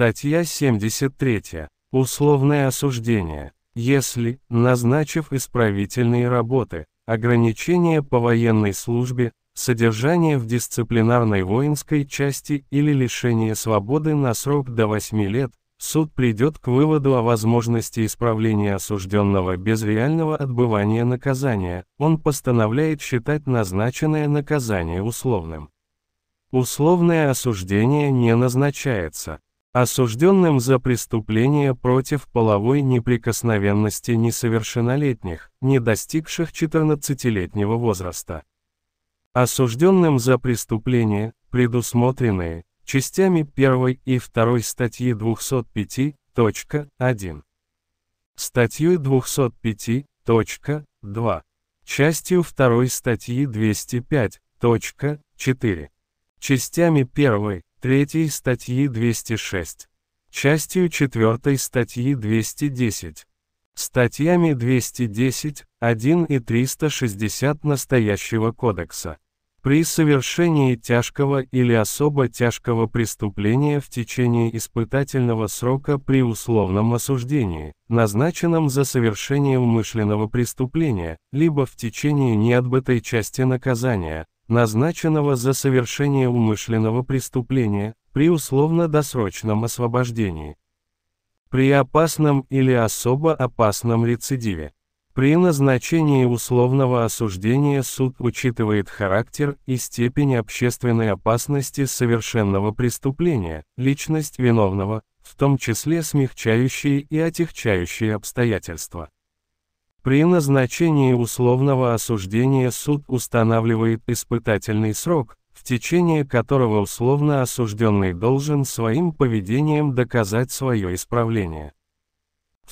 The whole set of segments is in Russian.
Статья 73. Условное осуждение. Если, назначив исправительные работы, ограничения по военной службе, содержание в дисциплинарной воинской части или лишение свободы на срок до 8 лет, суд придет к выводу о возможности исправления осужденного без реального отбывания наказания, он постановляет считать назначенное наказание условным. Условное осуждение не назначается, осужденным за преступления против половой неприкосновенности несовершеннолетних, не достигших 14-летнего возраста. Осужденным за преступления, предусмотренные частями 1 и 2 статьи 205.1. Статьей 205.2. Частью 2 статьи 205.4. Частями 1 3 статьи 206, частью 4 статьи 210, статьями 210, 1 и 360 настоящего кодекса. При совершении тяжкого или особо тяжкого преступления в течение испытательного срока при условном осуждении, назначенном за совершение умышленного преступления, либо в течение неотбытой части наказания, назначенного за совершение умышленного преступления, при условно-досрочном освобождении, при опасном или особо опасном рецидиве. При назначении условного осуждения суд учитывает характер и степень общественной опасности совершенного преступления, личность виновного, в том числе смягчающие и отягчающие обстоятельства. При назначении условного осуждения суд устанавливает испытательный срок, в течение которого условно осужденный должен своим поведением доказать свое исправление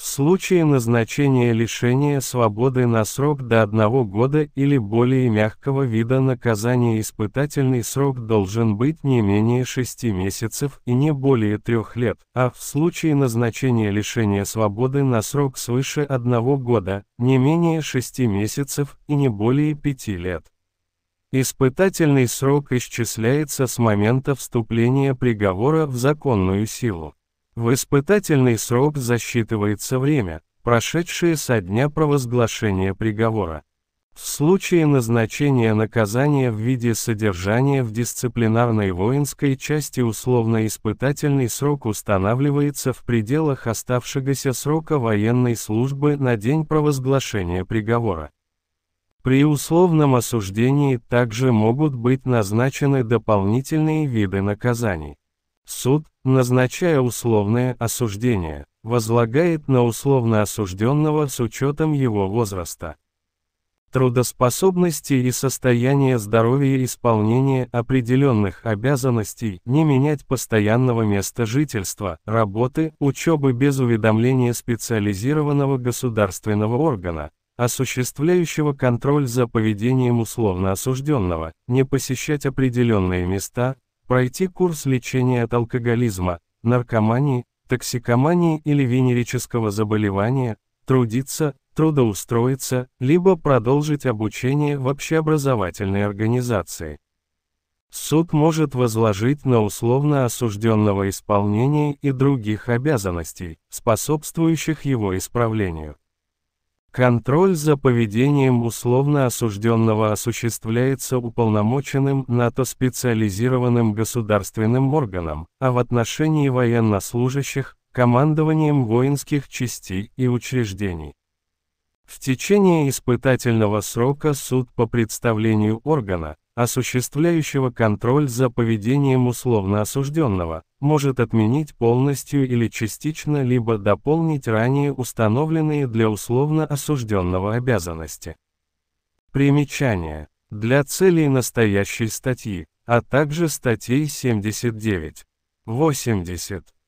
в случае назначения лишения свободы на срок до одного года или более мягкого вида наказания испытательный срок должен быть не менее шести месяцев и не более трех лет, а в случае назначения лишения свободы на срок свыше одного года, не менее шести месяцев и не более пяти лет. Испытательный срок исчисляется с момента вступления приговора в законную силу. В испытательный срок засчитывается время, прошедшее со дня провозглашения приговора. В случае назначения наказания в виде содержания в дисциплинарной воинской части условно-испытательный срок устанавливается в пределах оставшегося срока военной службы на день провозглашения приговора. При условном осуждении также могут быть назначены дополнительные виды наказаний. Суд, назначая условное осуждение, возлагает на условно осужденного с учетом его возраста, трудоспособности и состояния здоровья исполнения определенных обязанностей, не менять постоянного места жительства, работы, учебы без уведомления специализированного государственного органа, осуществляющего контроль за поведением условно осужденного, не посещать определенные места, пройти курс лечения от алкоголизма, наркомании, токсикомании или венерического заболевания, трудиться, трудоустроиться, либо продолжить обучение в общеобразовательной организации. Суд может возложить на условно осужденного исполнение и других обязанностей, способствующих его исправлению. Контроль за поведением условно осужденного осуществляется уполномоченным НАТО специализированным государственным органом, а в отношении военнослужащих – командованием воинских частей и учреждений. В течение испытательного срока суд по представлению органа, осуществляющего контроль за поведением условно осужденного, может отменить полностью или частично либо дополнить ранее установленные для условно осужденного обязанности. Примечание. Для целей настоящей статьи, а также статей 79, 80,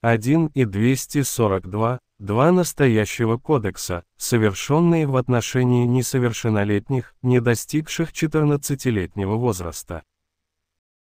1 и 242, два настоящего кодекса, совершенные в отношении несовершеннолетних, не достигших 14-летнего возраста.